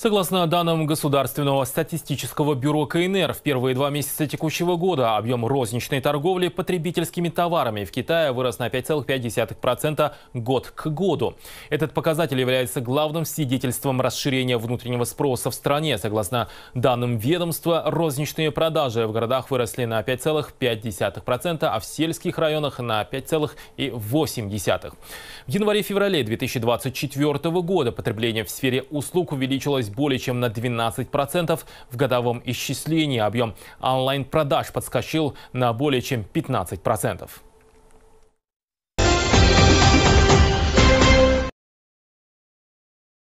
Согласно данным Государственного статистического бюро КНР, в первые два месяца текущего года объем розничной торговли потребительскими товарами в Китае вырос на 5,5% год к году. Этот показатель является главным свидетельством расширения внутреннего спроса в стране. Согласно данным ведомства, розничные продажи в городах выросли на 5,5%, а в сельских районах на 5,8%. В январе-феврале 2024 года потребление в сфере услуг увеличилось увеличилась более чем на 12% в годовом исчислении. Объем онлайн-продаж подскочил на более чем 15%.